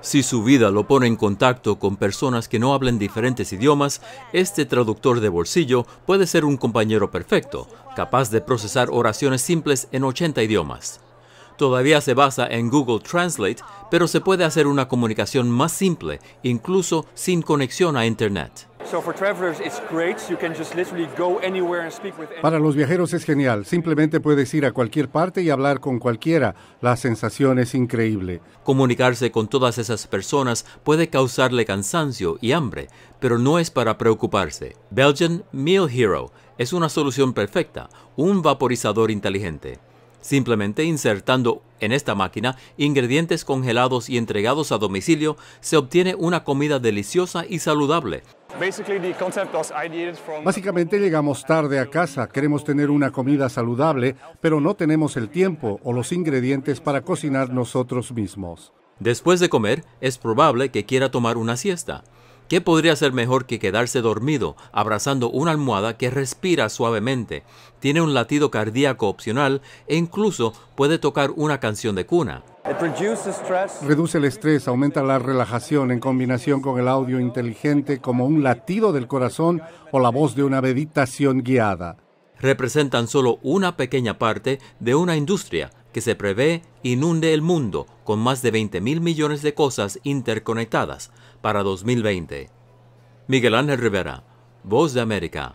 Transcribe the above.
Si su vida lo pone en contacto con personas que no hablen diferentes idiomas, este traductor de bolsillo puede ser un compañero perfecto, capaz de procesar oraciones simples en 80 idiomas todavía se basa en Google Translate, pero se puede hacer una comunicación más simple, incluso sin conexión a Internet. Para los viajeros es genial, simplemente puedes ir a cualquier parte y hablar con cualquiera. La sensación es increíble. Comunicarse con todas esas personas puede causarle cansancio y hambre, pero no es para preocuparse. Belgian Meal Hero es una solución perfecta, un vaporizador inteligente. Simplemente insertando en esta máquina ingredientes congelados y entregados a domicilio, se obtiene una comida deliciosa y saludable. Básicamente llegamos tarde a casa, queremos tener una comida saludable, pero no tenemos el tiempo o los ingredientes para cocinar nosotros mismos. Después de comer, es probable que quiera tomar una siesta. ¿Qué podría ser mejor que quedarse dormido abrazando una almohada que respira suavemente, tiene un latido cardíaco opcional e incluso puede tocar una canción de cuna? Reduce el estrés, aumenta la relajación en combinación con el audio inteligente como un latido del corazón o la voz de una meditación guiada. Representan solo una pequeña parte de una industria que se prevé inunde el mundo con más de 20 mil millones de cosas interconectadas para 2020. Miguel Ángel Rivera, Voz de América.